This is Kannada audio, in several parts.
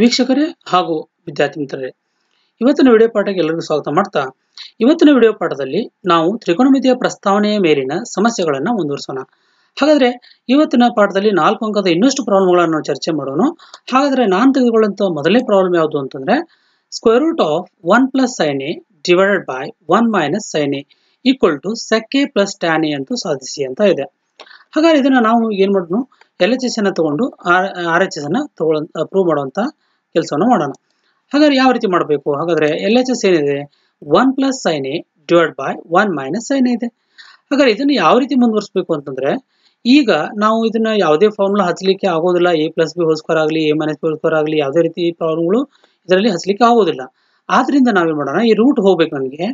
ವೀಕ್ಷಕರೇ ಹಾಗೂ ವಿದ್ಯಾರ್ಥಿ ಮಿತ್ರರೇ ಇವತ್ತಿನ ವಿಡಿಯೋ ಪಾಠಕ್ಕೆ ಎಲ್ಲರಿಗೂ ಸ್ವಾಗತ ಮಾಡ್ತಾ ಇವತ್ತಿನ ವಿಡಿಯೋ ಪಾಠದಲ್ಲಿ ನಾವು ತ್ರಿಕೋನಮಿತಿಯ ಪ್ರಸ್ತಾವನೆಯ ಮೇಲಿನ ಸಮಸ್ಯೆಗಳನ್ನು ಮುಂದುವರಿಸೋಣ ಹಾಗಾದ್ರೆ ಇವತ್ತಿನ ಪಾಠದಲ್ಲಿ ನಾಲ್ಕು ಅಂಕದ ಇನ್ನಷ್ಟು ಪ್ರಾಬ್ಲಮ್ಗಳನ್ನು ಚರ್ಚೆ ಮಾಡೋಣ ಹಾಗಾದ್ರೆ ನಾನು ತೆಗೆದುಕೊಳ್ಳುವಂತಹ ಮೊದಲನೇ ಪ್ರಾಬ್ಲಮ್ ಯಾವುದು ಅಂತಂದ್ರೆ square root of one plus sine A divided by one minus sine A equal to sec plus tan A ಸಾಧಿಸಿ ಅಂತ ಇದೆ ಹಾಗಾದ್ರೆ ಇದನ್ನ ನಾವು ಏನು ಮಾಡೋಣ ಎಲ್ ಎಚ್ ಎಸ್ ಅನ್ನ ತಗೊಂಡು ಆರ್ ಆರ್ ಎಚ್ ಎಸ್ ಅನ್ನ ತಗೊಳ್ ಪ್ರೂವ್ ಮಾಡುವಂತ ಕೆಲಸವನ್ನು ಮಾಡೋಣ ಹಾಗಾದ್ರೆ ಯಾವ ರೀತಿ ಮಾಡಬೇಕು ಹಾಗಾದ್ರೆ ಎಲ್ ಎಚ್ ಎಸ್ ಏನಿದೆ one plus sine A divide by one minus sine ಇದೆ ಹಾಗಾದ್ರೆ ಇದನ್ನ ಯಾವ ರೀತಿ ಮುಂದುವರಿಸಬೇಕು ಅಂತಂದ್ರೆ ಈಗ ನಾವು ಇದನ್ನ ಯಾವುದೇ ಫಾರ್ಮುಲಾ ಹಚ್ಚಲಿಕ್ಕೆ ಆಗೋದಿಲ್ಲ ಎ ಪ್ಲಸ್ ಬಿ ಹೋಸ್ಕೋರ್ ಆಗಲಿ ಎ ಮೈನಸ್ ಬಿ ಹೋಸ್ಕೋರ್ ಆಗಲಿ ಯಾವುದೇ ರೀತಿ ಪ್ರಾಬ್ಲಮ್ಗಳು ಇದರಲ್ಲಿ ಹಚ್ಚಲಿಕ್ಕೆ ಆಗೋದಿಲ್ಲ ಆದ್ರಿಂದ ನಾವೇನ್ ಮಾಡೋಣ ಈ ರೂಟ್ ಹೋಗ್ಬೇಕು ನನಗೆ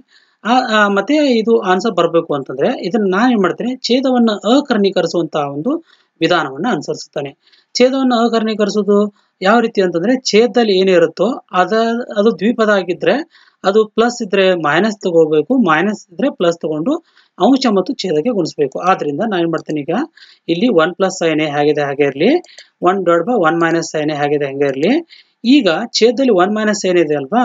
ಮತ್ತೆ ಇದು ಆನ್ಸರ್ ಬರಬೇಕು ಅಂತಂದ್ರೆ ಇದನ್ನ ನಾನು ಏನ್ ಮಾಡ್ತೇನೆ ಛೇದವನ್ನ ಅಕರ್ಣೀಕರಿಸುವಂತಹ ಒಂದು ವಿಧಾನವನ್ನು ಅನುಸರಿಸುತ್ತಾನೆ ಛೇದವನ್ನು ಅಕರ್ಣೀಕರಿಸೋದು ಯಾವ ರೀತಿ ಅಂತಂದ್ರೆ ಛೇದದಲ್ಲಿ ಏನಿರುತ್ತೋ ಅದ ಅದು ದ್ವಿಪದ ಆಗಿದ್ರೆ ಅದು ಪ್ಲಸ್ ಇದ್ರೆ ಮೈನಸ್ ತಗೋಬೇಕು ಮೈನಸ್ ಇದ್ರೆ ಪ್ಲಸ್ ತಗೊಂಡು ಅಂಶ ಮತ್ತು ಛೇದಕ್ಕೆ ಗುಣಿಸ್ಬೇಕು ಆದ್ರಿಂದ ನಾನು ಏನ್ ಮಾಡ್ತೀನಿ ಈಗ ಇಲ್ಲಿ ಒನ್ ಪ್ಲಸ್ ಸೈನೆ ಹೇಗಿದೆ ಹಾಗೆ ಇರಲಿ one dot by one minus ಸೈನೆ ಹೇಗಿದೆ ಹಾಗೆ ಇರ್ಲಿ ಈಗ ಛೇದದಲ್ಲಿ ಒನ್ ಮೈನಸ್ ಇದೆ ಅಲ್ವಾ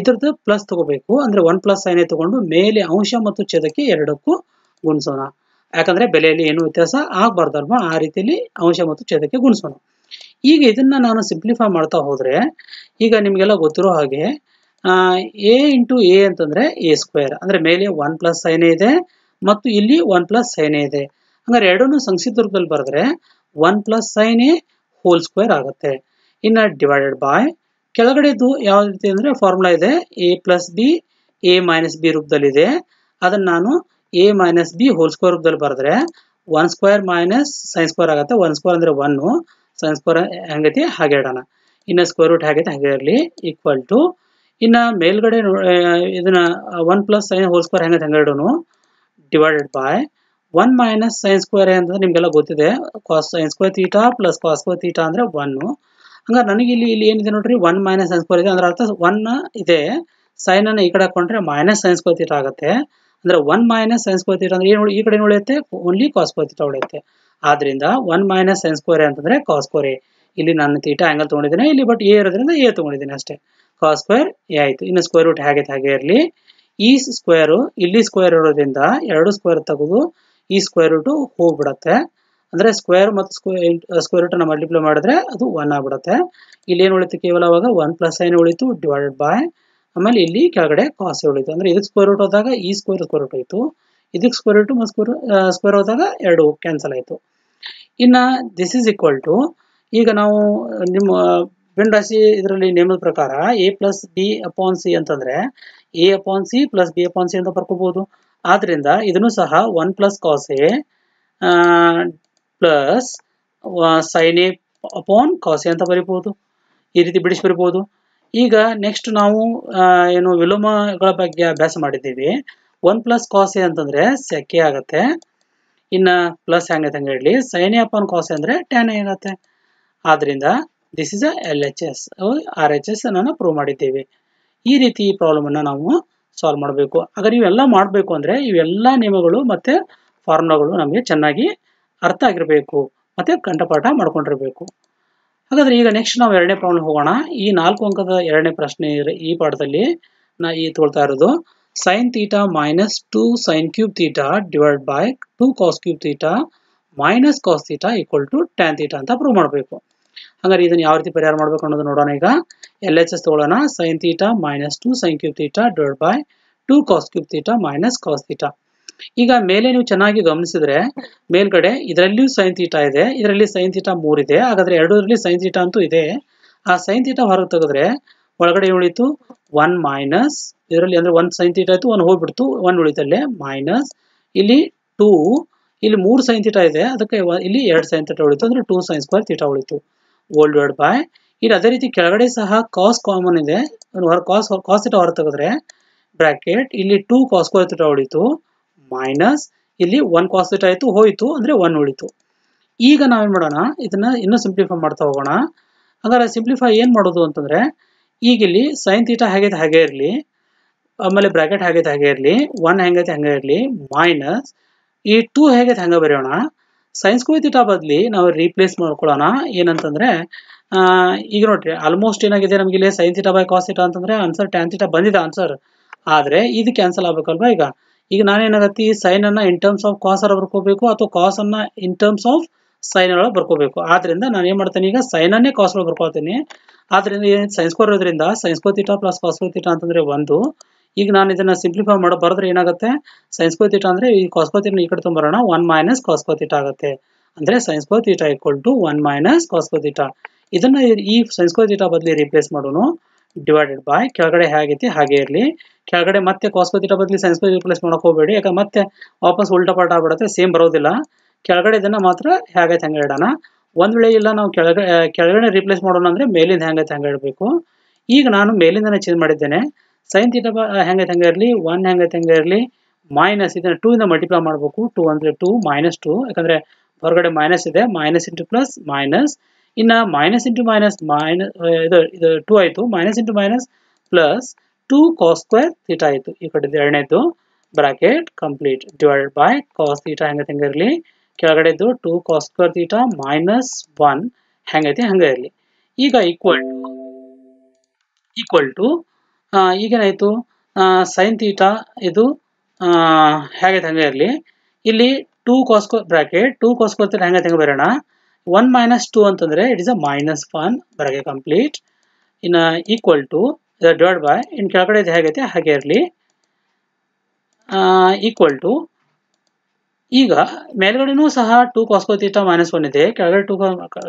ಇದ್ರದ್ದು ಪ್ಲಸ್ ತಗೋಬೇಕು ಅಂದ್ರೆ ಒನ್ ಪ್ಲಸ್ ಸೈನೆ ತಗೊಂಡು ಮೇಲೆ ಅಂಶ ಮತ್ತು ಛೇದಕ್ಕೆ ಎರಡಕ್ಕೂ ಗುಣಿಸೋಣ ಯಾಕಂದ್ರೆ ಬೆಲೆಯಲ್ಲಿ ಏನು ವ್ಯತ್ಯಾಸ ಆಗಬಾರ್ದಲ್ವಾ ಆ ರೀತಿಯಲ್ಲಿ ಅಂಶ ಮತ್ತು ಛೇದಕ್ಕೆ ಗುಣಿಸೋಣ ಈಗ ಇದನ್ನ ನಾನು ಸಿಂಪ್ಲಿಫೈ ಮಾಡ್ತಾ ಹೋದ್ರೆ ಈಗ ನಿಮಗೆಲ್ಲ ಗೊತ್ತಿರೋ ಹಾಗೆ ಎ ಇಂಟು ಎ ಅಂತಂದರೆ ಎ ಸ್ಕ್ವೇರ್ ಅಂದ್ರೆ ಮೇಲೆ ಒನ್ ಪ್ಲಸ್ ಸೈನ್ ಇದೆ ಮತ್ತು ಇಲ್ಲಿ ಒನ್ ಪ್ಲಸ್ ಸೈನೇ ಇದೆ ಹಂಗಾರೆ ಎರಡನ್ನು ಸಂಕ್ಷಿಪ್ತ ರೂಪದಲ್ಲಿ ಬರೆದ್ರೆ one plus sine A whole square ಆಗುತ್ತೆ ಇನ್ನ ಡಿವೈಡೆಡ್ ಬಾಯ್ ಕೆಳಗಡೆದು ಯಾವ ರೀತಿ ಅಂದ್ರೆ ಫಾರ್ಮುಲಾ ಇದೆ A plus B A minus B ಇದೆ ಅದನ್ನ ನಾನು A minus B whole square ರೂಪದಲ್ಲಿ ಬರೆದ್ರೆ one square minus sine square ಆಗುತ್ತೆ ಒನ್ ಸ್ಕ್ವೇರ್ ಅಂದ್ರೆ ಒನ್ನು ಸೈನ್ ಸ್ಕ್ವೇರ್ ಹೆಂಗೈತಿ ಹಾಗೆ ಇಡೋಣ ಇನ್ನ ಸ್ಕ್ವೇರ್ ರೂಟ್ ಹೇಗೈತೆ ಹಾಗೆ ಇರಲಿ ಈಕ್ವಲ್ ಟು ಇನ್ನು ಮೇಲ್ಗಡೆ ಇದನ್ನ one plus sine whole square ಹೆಂಗೈತೆ ಹೆಂಗೆ ಇಡೋಣ divided by one minus sine square ಅಂತ ನಿಮಗೆಲ್ಲ ಗೊತ್ತಿದೆ cos sine square theta plus cos square theta ಅಂದರೆ ಒನ್ನು ಹಂಗ ನನಗೆ ಇಲ್ಲಿ ಇಲ್ಲಿ ಏನಿದೆ ನೋಡ್ರಿ ಒನ್ ಮೈನಸ್ ಸೈನ್ ಸ್ಕ್ವೇರ್ ಇದೆ ಅಂದ್ರೆ ಅರ್ಥ ಒನ್ ಇದೆ ಸೈನನ್ನು ಈ ಕಡೆ ಹಾಕೊಂಡ್ರೆ ಮೈನಸ್ ಸೈನ್ ಸ್ಕ್ವೇರ್ ತೀಟಾ ಆಗುತ್ತೆ ಅಂದ್ರೆ one minus sine square theta ಅಂದ್ರೆ ಏನು ಈ ಕಡೆ ಉಳಿಯುತ್ತೆ ಓನ್ಲಿ ಕಾಸ್ ಸ್ಕ್ವೇರ್ ಉಳಿಯುತ್ತೆ ಆದ್ರಿಂದ ಒನ್ ಮೈನಸ್ ಸೈನ್ ಸ್ಕ್ವೇರ್ ಅಂತಂದ್ರೆ ಕಾಸ್ ಇಲ್ಲಿ ನಾನು ತೀಟ ಆಂಗಲ್ ತಗೊಂಡಿದ್ದೇನೆ ಇಲ್ಲಿ ಬಟ್ ಎ ಇರೋದ್ರಿಂದ ಎ ತಗೊಂಡಿದ್ದೀನಿ ಅಷ್ಟೇ ಕಾಸ್ ಸ್ಕ್ವೇರ್ ಎ ಆಯ್ತು ಇನ್ನು ಸ್ಕ್ವೇರ್ ರೂಟ್ ಹೇಗೆ ಹಾಗೆ ಇರಲಿ ಈ ಸ್ಕ್ವೇರು ಇಲ್ಲಿ ಸ್ಕ್ವೇರ್ ಇರೋದ್ರಿಂದ ಎರಡು ಸ್ಕ್ವೇರ್ ತೆಗೆದು ಈ ಸ್ಕ್ವೇರ್ ರೂಟು ಹೋಗ್ಬಿಡತ್ತೆ ಅಂದ್ರೆ ಸ್ಕ್ವೇರ್ ಮತ್ತು ಸ್ಕ್ವೇರ್ ಸ್ಕ್ವೇರ್ ರೂಟನ್ನು ಮಲ್ಟಿಪ್ಲೈ ಮಾಡಿದ್ರೆ ಅದು ಒನ್ ಆಗ್ಬಿಡತ್ತೆ ಇಲ್ಲಿ ಏನು ಉಳಿತು ಕೇವಲ ಅವಾಗ ಒನ್ ಪ್ಲಸ್ ಏನು ಉಳಿತು ಡಿವೈಡೆಡ್ ಬೈ ಆಮೇಲೆ ಇಲ್ಲಿ ಕೆಳಗಡೆ ಕಾಸ್ ಏಳು ಇತ್ತು ಅಂದ್ರೆ ಇದಕ್ಕೆ ಸ್ಕ್ವೇರ್ ರೂಟ್ ಹೋದಾಗ ಈ ಸ್ಕ್ವೇರ್ ಸ್ಕ್ವೇರ್ ರೂಟ್ ಆಯಿತು ಇದಕ್ಕೆ ಸ್ಕ್ವೇರ್ ಮತ್ತು ಸ್ಕ್ವೇರ್ ಸ್ಕ್ವೇರ್ ಹೋದಾಗ ಎರಡು ಕ್ಯಾನ್ಸಲ್ ಆಯಿತು ಇನ್ನು ದಿಸ್ ಈಸ್ ಈಕ್ವಲ್ ಟು ಈಗ ನಾವು ನಿಮ್ಮ ಬೆನ್ ರಾಶಿ ಇದರಲ್ಲಿ ನೇಮದ ಪ್ರಕಾರ A plus B upon C ಅಂತಂದ್ರೆ A upon C plus B upon C ಅಂತ ಬರ್ಕೋಬಹುದು ಆದ್ರಿಂದ ಇದನ್ನು ಸಹ one plus cos A plus sine A upon cos A ಅಂತ ಬರಿಬೋದು ಈ ರೀತಿ ಬಿಡಿಸಿ ಬರಿಬಹುದು ಈಗ ನೆಕ್ಸ್ಟ್ ನಾವು ಏನು ವಿಲೋಮಗಳ ಬಗ್ಗೆ ಅಭ್ಯಾಸ ಮಾಡಿದ್ದೀವಿ ಒನ್ ಪ್ಲಸ್ ಕಾಸ್ ಅಂತಂದ್ರೆ ಸೆಕೆ ಆಗತ್ತೆ ಇನ್ನ ಪ್ಲಸ್ ಹೆಂಗೈತೆ ಹಂಗೆ ಹೇಳಿ ಸೈನ್ ಅಪಾನ್ ಕಾಸ್ ಅಂದ್ರೆ ಟ್ಯಾನ್ ಆಗತ್ತೆ ಆದ್ರಿಂದ this is L H S R H S ಅನ್ನ ಪ್ರೂವ್ ಮಾಡಿದ್ದೇವೆ ಈ ರೀತಿ ಈ ಪ್ರಾಬ್ಲಮ್ ಅನ್ನ ನಾವು ಸಾಲ್ವ್ ಮಾಡಬೇಕು ಹಾಗಾದ್ರೆ ಇವೆಲ್ಲ ಮಾಡಬೇಕು ಅಂದ್ರೆ ಇವೆಲ್ಲ ನಿಯಮಗಳು ಮತ್ತೆ ಫಾರ್ಮುಲಾಗಳು ನಮಗೆ ಚೆನ್ನಾಗಿ ಅರ್ಥ ಆಗಿರಬೇಕು ಮತ್ತೆ ಕಂಠಪಾಠ ಮಾಡ್ಕೊಂಡಿರ್ಬೇಕು ಹಾಗಾದ್ರೆ ಈಗ ನೆಕ್ಸ್ಟ್ ನಾವು ಎರಡನೇ ಪ್ರಾಬ್ಲಮ್ ಹೋಗೋಣ ಈ ನಾಲ್ಕು ಅಂಕದ ಎರಡನೇ ಪ್ರಶ್ನೆ ಈ ಪಾಠದಲ್ಲಿ ನಾ ಈ ತೊಳ್ತಾ ಇರೋದು sine theta minus two sine cube theta divide by two cos cube theta minus cos theta equal to tan theta ಅಂತ ಪ್ರೂವ್ ಮಾಡಬೇಕು ಹಾಗಾದ್ರೆ ಇದನ್ನ ಯಾವ ರೀತಿ ಪರಿಹಾರ ಮಾಡ್ಬೇಕು ಅನ್ನೋದು ನೋಡೋಣ ಈಗ ಎಲ್ ಎಚ್ ಎಸ್ ತೊಗೊಳ್ಳೋಣ sine theta minus two sine cube theta divide by two cos cube theta minus cos theta ಈಗ ಮೇಲೆ ನೀವು ಚೆನ್ನಾಗಿ ಗಮನಿಸಿದ್ರೆ ಮೇಲ್ಗಡೆ ಇದರಲ್ಲಿಯೂ ಸೈನ್ ತೀಟಾ ಇದೆ ಇದರಲ್ಲಿ ಸೈನ್ ತೀಟಾ ಇದೆ ಹಾಗಾದ್ರೆ ಎರಡರಲ್ಲಿ ಸೈನ್ ತೀಟಾ ಅಂತೂ ಇದೆ ಆ ಸೈನ್ ತೀಟಾ ಹೊರಗೆ ತೆಗೆದ್ರೆ ಒಳಗಡೆ ಉಳಿತು ಒನ್ ಮೈನಸ್ ಇದರಲ್ಲಿ ಅಂದ್ರೆ ಒನ್ ಸೈನ್ ತೀಟಾ ಆಯಿತು ಒನ್ ಹೋಗ್ಬಿಡ್ತು ಒನ್ ಉಳಿತಲ್ಲೇ ಮೈನಸ್ ಇಲ್ಲಿ ಟೂ ಇಲ್ಲಿ ಮೂರು ಸೈನ್ ತೀಟಾ ಇದೆ ಅದಕ್ಕೆ ಇಲ್ಲಿ ಎರಡ್ ಸೈನ್ ತೀಟ ಉಳಿತು ಅಂದ್ರೆ ಟೂ ಸೈನ್ ಸ್ಕ್ವೇರ್ ತೀಟಾ ಉಳಿತು ಓಲ್ಡ್ ವರ್ಡ್ ಬಾಯ್ ಇಲ್ಲಿ ಅದೇ ರೀತಿ ಕೆಳಗಡೆ ಸಹ ಕಾಸ್ ಕಾಮನ್ ಇದೆ ಕಾಸ್ ಕಾಸ್ ತೀಟಾ ಹೊರ ತೆಗೆದ್ರೆ ಬ್ರಾಕೆಟ್ ಇಲ್ಲಿ ಟೂ ಕಾಸ್ ಸ್ಕ್ವೇರ್ ತೀಟಾ ಉಳಿತು ಮೈನಸ್ ಇಲ್ಲಿ ಒನ್ ಕಾಸ್ ಥೀಟಾ ಆಯಿತು ಹೋಯಿತು ಅಂದರೆ ಒನ್ ಉಳಿತು ಈಗ ನಾವೇನ್ ಮಾಡೋಣ ಇದನ್ನ ಇನ್ನೂ ಸಿಂಪ್ಲಿಫೈ ಮಾಡ್ತಾ ಹೋಗೋಣ ಹಾಗಾದ್ರೆ ಸಿಂಪ್ಲಿಫೈ ಏನು ಮಾಡೋದು ಅಂತಂದ್ರೆ ಈಗ ಇಲ್ಲಿ ಸೈನ್ ತೀಟಾ ಹೇಗೈತೆ ಹಾಗೆ ಇರಲಿ ಆಮೇಲೆ ಬ್ರಾಕೆಟ್ ಹೇಗೈತೆ ಹಾಗೆ ಇರಲಿ ಒನ್ ಹೆಂಗೈತೆ ಹಂಗೆ ಇರಲಿ ಮೈನಸ್ ಈ ಟೂ ಹೇಗೈತೆ ಹಂಗೆ ಬರೆಯೋಣ ಸೈನ್ಸ್ ತೀಟಾ ಬದ್ಲಿ ನಾವು ರೀಪ್ಲೇಸ್ ಮಾಡ್ಕೊಳ್ಳೋಣ ಏನಂತಂದ್ರೆ ಈಗ ನೋಡ್ರಿ ಆಲ್ಮೋಸ್ಟ್ ಏನಾಗಿದೆ ನಮಗೆ ಇಲ್ಲಿ sine theta by cos theta ಅಂತಂದರೆ ಆನ್ಸರ್ ಟ್ಯಾನ್ ತೀಟಾ ಬಂದಿದೆ ಆನ್ಸರ್ ಆದರೆ ಇದು ಕ್ಯಾನ್ಸಲ್ ಆಗ್ಬೇಕಲ್ವಾ ಈಗ ಈಗ ನಾನೇನಾಗತ್ತಿ ಸೈನ್ ಅನ್ನ ಇನ್ ಟರ್ಮ್ಸ್ ಆಫ್ ಕಾಸ್ ಅಲ್ಲಿ ಬರ್ಕೋಬೇಕು ಅಥವಾ ಕಾಸ್ ಅನ್ನ ಇನ್ ಟರ್ಮ್ಸ್ ಆಫ್ ಸೈನ್ ಒಳಗೆ ಬರ್ಕೋಬೇಕು ಆದ್ರಿಂದ ನಾನು ಏನ್ ಮಾಡ್ತೇನೆ ಈಗ ಸೈನ್ ಅನ್ನೇ ಕಾಸ್ ಒಳಗೆ ಬರ್ಕೊಳ್ತೀನಿ ಆದ್ರಿಂದ ಏನ್ ಸೈನ್ಸ್ ಕೋರ್ ಇರೋದ್ರಿಂದ sines theta plus cos theta ಅಂತಂದ್ರೆ ಒಂದು ಈಗ ನಾನು ಇದನ್ನ ಸಿಂಪ್ಲಿಫೈ ಮಾಡೋ ಬರೆದ್ರೆ ಏನಾಗುತ್ತೆ ಸೈನ್ಸ್ ತೀಟಾ ಅಂದ್ರೆ ಈ ಕಾಸ್ ಈ ಕಡೆ ತುಂಬರೋಣ ಒನ್ ಮೈನಸ್ ಕಾಸ್ ತೀಟಾ ಆಗುತ್ತೆ ಅಂದ್ರೆ sines theta equal to one minus cos theta ಇದನ್ನ ಈ ಸೈನ್ಸ್ ಕೋ ತೀಟಾ ಬದಲಿ ರಿಪ್ಲೇಸ್ ಮಾಡೋಣ ಡಿವೈಡೆಡ್ ಬೈ ಕೆಳಗಡೆ ಹೇಗೈತಿ ಹಾಗೆ ಇರಲಿ ಕೆಳಗಡೆ ಮತ್ತೆ ಕಾಸ್ಪತಿಟ ಬದಲಿ ಸೈನ್ಸ್ ರಿಪ್ಲೇಸ್ ಮಾಡೋಕೆ ಹೋಗಬೇಡಿ ಯಾಕಂದ್ರೆ ಮತ್ತೆ ವಾಪಸ್ ಉಲ್ಟಾ ಪಾಠ ಆಗ್ಬಿಡುತ್ತೆ ಸೇಮ್ ಬರೋದಿಲ್ಲ ಕೆಳಗಡೆ ಇದನ್ನ ಮಾತ್ರ ಹೇಗೈತೆ ಹಂಗೆ ಇಡೋಣ ಒಂದು ವೇಳೆ ಇಲ್ಲ ನಾವು ಕೆಳಗಡೆ ಕೆಳಗಡೆ ರಿಪ್ಲೇಸ್ ಮಾಡೋಣ ಅಂದರೆ ಮೇಲಿಂದ ಹೆಂಗೈತೆ ಹಂಗೆ ಇಡಬೇಕು ಈಗ ನಾನು ಮೇಲಿಂದನೇ ಚೇಂಜ್ ಮಾಡಿದ್ದೇನೆ ಸೈನ್ ತೀಟ ಹೆಂಗೈತೆ ಹಂಗೆ ಇರಲಿ ಒನ್ ಹೆಂಗೈತೆ ಹಂಗೆ ಇರಲಿ ಮೈನಸ್ ಇದನ್ನು ಟೂ ಇಂದ ಮಲ್ಟಿಪ್ಲೈ ಮಾಡಬೇಕು ಟೂ ಅಂದರೆ ಟೂ ಮೈನಸ್ ಟೂ ಯಾಕಂದರೆ ಹೊರಗಡೆ ಮೈನಸ್ ಇದೆ ಮೈನಸ್ ಇಂಟು ಪ್ಲಸ್ ಮೈನಸ್ ಇನ್ನ ಮೈನಸ್ ಇಂಟು ಮೈನಸ್ ಮೈನಸ್ ಇದು ಇದು ಟು ಆಯಿತು minus into minus plus two cos square theta ಆಯಿತು ಈ ಕಡೆದು ಎರಡನೇದು bracket complete divide by cos theta ಹೆಂಗೈತೆ ಹಂಗೆ ಇರಲಿ ಕೆಳಗಡೆದು two cos square theta minus one ಹೆಂಗೈತೆ ಹಂಗ ಇರಲಿ ಈಗ ಈಕ್ವಲ್ ಟು ಈಕ್ವಲ್ ಟು ಈಗೇನಾಯಿತು ಸೈನ್ ಥೀಟಾ ಇದು ಹೇಗೈತೆ ಹಂಗೆ ಇರಲಿ ಇಲ್ಲಿ ಟೂ ಕಾಸ್ಕೋ ಬ್ರಾಕೆಟ್ ಟೂ ಥೀಟಾ ಹೆಂಗೈತೆ ಹೆಂಗೆ ಬರೋಣ ಒನ್ ಮೈನಸ್ ಟು ಅಂತಂದರೆ it is a minus one ಹೊರಗೆ ಕಂಪ್ಲೀಟ್ ಇನ್ನು ಈಕ್ವಲ್ ಟು ಡಿವೈಡ್ ಬೈ ಇನ್ ಕೆಳಗಡೆ ಇದು ಹೇಗೈತೆ ಹಾಗೆ ಇರಲಿ ಈಕ್ವಲ್ ಟು ಈಗ ಮೇಲ್ಗಡೆನೂ ಸಹ ಟೂ ತೀಟ ಮೈನಸ್ ಒನ್ ಇದೆ ಕೆಳಗಡೆ ಟೂ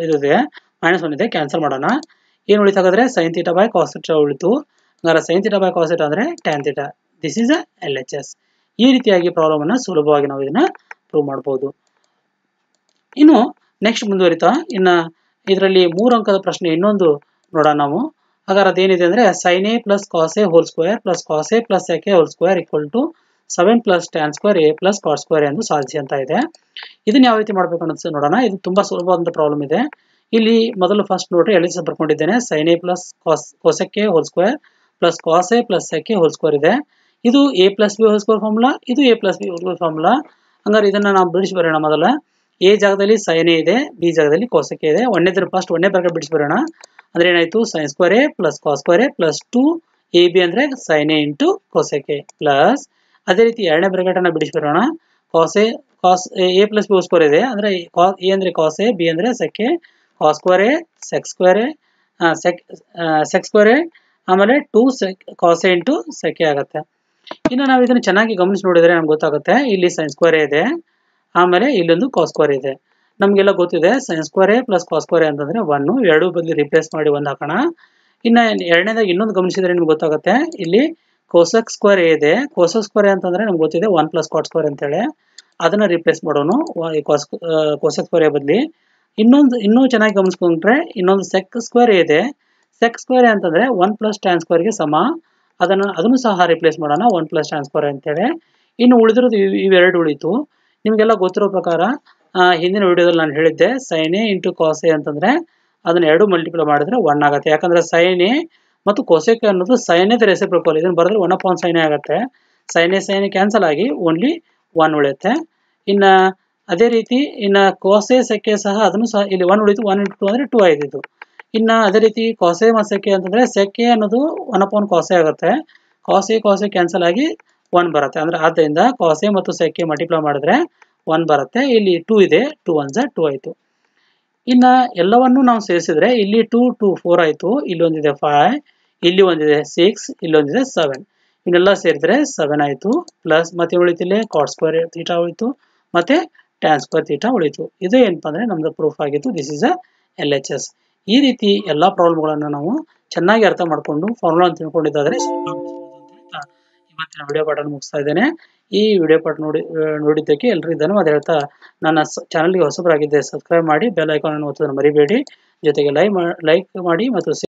ಇದೆ ಮೈನಸ್ ಒನ್ ಇದೆ ಕ್ಯಾನ್ಸಲ್ ಮಾಡೋಣ ಏನು ಉಳಿತು ಸೈನ್ ತೀಟ ಬೈ ಕಾಸ್ತೀಟ ಉಳಿತು ಹಂಗಾರೆ ಸೈನ್ ತೀಟ ಬೈ ಕಾಸ್ತೀಟ ಅಂದರೆ tan theta this is L H S ಈ ರೀತಿಯಾಗಿ ಪ್ರಾಬ್ಲಮನ್ನು ಸುಲಭವಾಗಿ ನಾವು ಇದನ್ನ ಪ್ರೂವ್ ಮಾಡ್ಬೋದು ಇನ್ನು ನೆಕ್ಸ್ಟ್ ಮುಂದುವರಿತಾ ಇನ್ನ ಇದರಲ್ಲಿ ಮೂರು ಅಂಕದ ಪ್ರಶ್ನೆ ಇನ್ನೊಂದು ನೋಡೋಣ ನಾವು ಹಾಗಾದ್ರೆ ಅದೇನಿದೆ ಅಂದ್ರೆ sine A plus cos A whole square plus cos A plus sec whole square equal to seven plus tan square A plus cot square ಎಂದು ಸಾಧಿಸಿ ಅಂತ ಇದೆ ಇದನ್ನ ಯಾವ ರೀತಿ ಮಾಡ್ಬೇಕು ಅನ್ನೋದು ನೋಡೋಣ ಇದು ತುಂಬಾ ಸುಲಭವಾದ ಪ್ರಾಬ್ಲಮ್ ಇದೆ ಇಲ್ಲಿ ಮೊದಲು ಫಸ್ಟ್ ನೋಡ್ರಿ ಎಲ್ಲಿ ಬರ್ಕೊಂಡಿದ್ದೇನೆ ಸೈನ್ ಎ ಪ್ಲಸ್ ಕಾಸ್ ಕೋಸಕ್ಕೆ whole square plus cos A plus sec whole square ಇದೆ ಇದು A plus B whole square formula ಇದು A plus B whole square formula ಹಂಗಾರೆ ಇದನ್ನ ನಾವು ಬಿಡಿಸಿ ಬರೋಣ ಮೊದಲ ಎ ಜಾಗದಲ್ಲಿ ಸೈನೆ ಇದೆ ಬಿ ಜಾಗದಲ್ಲಿ ಕೋಸಕ್ಕೆ ಇದೆ ಒಂದೇದ್ರ ಫಸ್ಟ್ ಒಂದೇ ಬರ್ಗ ಬಿಡಿಸ್ಬಿಡೋಣ ಅಂದ್ರೆ ಏನಾಯ್ತು sine square A plus square A plus two A B ಅಂದ್ರೆ sine A into cosec plus ಅದೇ ರೀತಿ ಎರಡನೇ ಬ್ರಕೆಟ್ ಅನ್ನ ಬಿಡಿಸ್ಬಿಡೋಣ cosec cos A plus B square ಇದೆ ಅಂದ್ರೆ ಎ ಅಂದ್ರೆ ಕಾಸ್ ಎ ಬಿ ಅಂದ್ರೆ sec cos square A sec square A sec A ಆಮೇಲೆ two sec cosec into sec ಆಗುತ್ತೆ ಇನ್ನು ನಾವು ಇದನ್ನು ಚೆನ್ನಾಗಿ ಗಮನಿಸಿ ನೋಡಿದ್ರೆ ನಮ್ಗೆ ಗೊತ್ತಾಗುತ್ತೆ ಇಲ್ಲಿ ಸೈನ್ ಸ್ಕ್ವೇರ್ ಇದೆ ಆಮೇಲೆ ಇಲ್ಲೊಂದು ಕಾಸ್ಕ್ವರ್ ಇದೆ ನಮಗೆಲ್ಲ ಗೊತ್ತಿದೆ ಸೈನ್ಸ್ ಸ್ಕ್ವೇರ್ ಪ್ಲಸ್ ಕಾಸ್ಕ್ವರೆ ಅಂತಂದ್ರೆ ಒನ್ ಎರಡು ಬದಲು ರಿಪ್ಲೇಸ್ ಮಾಡಿ ಒಂದು ಹಾಕೋಣ ಇನ್ನ ಎರಡನೇದಾಗ ಇನ್ನೊಂದು ಗಮನಿಸಿದ್ರೆ ನಿಮ್ಗೆ ಗೊತ್ತಾಗುತ್ತೆ ಇಲ್ಲಿ ಕೋಸಕ್ ಸ್ಕ್ವೇರ್ ಇದೆ ಕೋಸಕ್ ಸ್ಕ್ವೇರ್ ಅಂತಂದ್ರೆ ನಮ್ಗೆ ಗೊತ್ತಿದೆ ಒನ್ ಪ್ಲಸ್ ಕಾಟ್ ಸ್ಕ್ವೇರ್ ಅಂತೇಳಿ ಅದನ್ನ ರಿಪ್ಲೇಸ್ ಮಾಡೋನು ಕೋಸಕ್ ಸ್ಕ್ವೇರ್ ಎ ಬದಲಿ ಇನ್ನೊಂದು ಇನ್ನೂ ಚೆನ್ನಾಗಿ ಗಮನಿಸ್ಕೊಂಡ್ರೆ ಇನ್ನೊಂದು ಸೆಕ್ ಸ್ಕ್ವೇರ್ ಇದೆ ಸೆಕ್ ಸ್ಕ್ವೇರ್ ಅಂತಂದ್ರೆ ಒನ್ ಪ್ಲಸ್ ಟ್ಯಾನ್ ಸ್ಕ್ವೇರ್ಗೆ ಸಮ ಅದನ್ನು ಅದನ್ನು ಸಹ ರಿಪ್ಲೇಸ್ ಮಾಡೋಣ ಒನ್ ಪ್ಲಸ್ ಟ್ಯಾನ್ ಸ್ಕ್ವೇರ್ ಅಂತೇಳಿ ಇನ್ನು ಉಳಿದಿರೋದು ಇವೆರಡು ಉಳಿತು ನಿಮಗೆಲ್ಲ ಗೊತ್ತಿರೋ ಪ್ರಕಾರ ಹಿಂದಿನ ವಿಡಿಯೋದಲ್ಲಿ ನಾನು ಹೇಳಿದ್ದೆ ಸೈನ್ ಎ ಇಂಟು ಕೋಸೆ ಅಂತಂದರೆ ಅದನ್ನ ಎರಡು ಮಲ್ಟಿಪ್ಲೈ ಮಾಡಿದ್ರೆ ಒನ್ ಆಗುತ್ತೆ ಯಾಕಂದರೆ ಸೈನ್ ಎ ಮತ್ತು ಕೊಸೆಕೆ ಅನ್ನೋದು ಸೈನ್ಯದ ರೆಸೆ ಪ್ರಕೋಲ್ ಇದನ್ನು ಬರೆದ್ರೆ ಒನ್ ಅಪಾನ್ ಸೈನ್ ಆಗುತ್ತೆ ಸೈನೆ ಸೈನೆ ಕ್ಯಾನ್ಸಲ್ ಆಗಿ ಓನ್ಲಿ ಒನ್ ಉಳಿಯುತ್ತೆ ಇನ್ನು ಅದೇ ರೀತಿ ಇನ್ನು ಕೋಸೆ ಸೆಕೆ ಸಹ ಅದನ್ನು ಸಹ ಇಲ್ಲಿ ಒನ್ ಉಳಿತು ಒನ್ ಇಂಟು ಟು ಅಂದರೆ ಟೂ ಆಯ್ತಿತ್ತು ಇನ್ನು ಅದೇ ರೀತಿ ಕಾಸೆ ಮತ್ತು ಸೆಕೆ ಅಂತಂದರೆ ಸೆಕೆ ಅನ್ನೋದು ಒನ್ ಒನ್ ಕಾಸೆ ಆಗುತ್ತೆ ಕಾಸೆ ಕಾಸೆ ಕ್ಯಾನ್ಸಲ್ ಆಗಿ ಒನ್ ಬರುತ್ತೆ ಅಂದ್ರೆ ಆದ್ದರಿಂದ ಕಾಸೆ ಮತ್ತು ಸೆಕೆ ಮಲ್ಟಿಪ್ಲೈ ಮಾಡಿದ್ರೆ ಒನ್ ಬರುತ್ತೆ ಇಲ್ಲಿ ಟೂ ಇದೆ ಟೂ ಒನ್ ಝ ಟೂ ಆಯಿತು ಇನ್ನು ಎಲ್ಲವನ್ನು ನಾವು ಸೇರಿಸಿದ್ರೆ ಇಲ್ಲಿ ಟೂ ಟೂ ಫೋರ್ ಆಯಿತು ಇಲ್ಲೊಂದಿದೆ ಫೈವ್ ಇಲ್ಲಿ ಒಂದಿದೆ ಸಿಕ್ಸ್ ಇಲ್ಲೊಂದಿದೆ ಸೆವೆನ್ ಇನ್ನೆಲ್ಲ ಸೇರಿದ್ರೆ ಸೆವೆನ್ ಆಯಿತು ಪ್ಲಸ್ ಮತ್ತೆ ಉಳಿತಿಲ್ಲ ಕಾಟ್ ಸ್ಕ್ವೇರ್ ತೀಟಾ ಉಳಿತು ಮತ್ತೆ ಟ್ಯಾನ್ ಸ್ಕ್ವೇರ್ ತೀಟಾ ಉಳಿತು ಇದು ಏನಪ್ಪ ಅಂದರೆ ನಮ್ದು ಪ್ರೂಫ್ ಆಗಿತ್ತು this is a L H S ಈ ರೀತಿ ಎಲ್ಲ ಪ್ರಾಬ್ಲಮ್ಗಳನ್ನು ನಾವು ಚೆನ್ನಾಗಿ ಅರ್ಥ ಮಾಡಿಕೊಂಡು ಫಾರ್ಮುಲಾ ತಿಳ್ಕೊಂಡಿದ್ದಾದ್ರೆ ಇವತ್ತಿನ ವಿಡಿಯೋ ಪಾಠ ಮುಗಿಸ್ತಾ ಇದ್ದೇನೆ ಈ ವಿಡಿಯೋ ಪಾಠ ನೋಡಿ ನೋಡಿದ್ದಕ್ಕೆ ಎಲ್ಲರಿಗೂ ಧನ್ಯವಾದ ಹೇಳ್ತಾ ನನ್ನ ಚಾನಲ್ಗೆ ಹೊಸಬರಾಗಿದ್ದೆ ಸಬ್ಸ್ಕ್ರೈಬ್ ಮಾಡಿ ಬೆಲ್ ಐಕಾನ್ ಅನ್ನು ಒತ್ತೋದನ್ನು ಮರಿಬೇಡಿ ಜೊತೆಗೆ ಲೈಕ್ ಲೈಕ್ ಮಾಡಿ ಮತ್ತು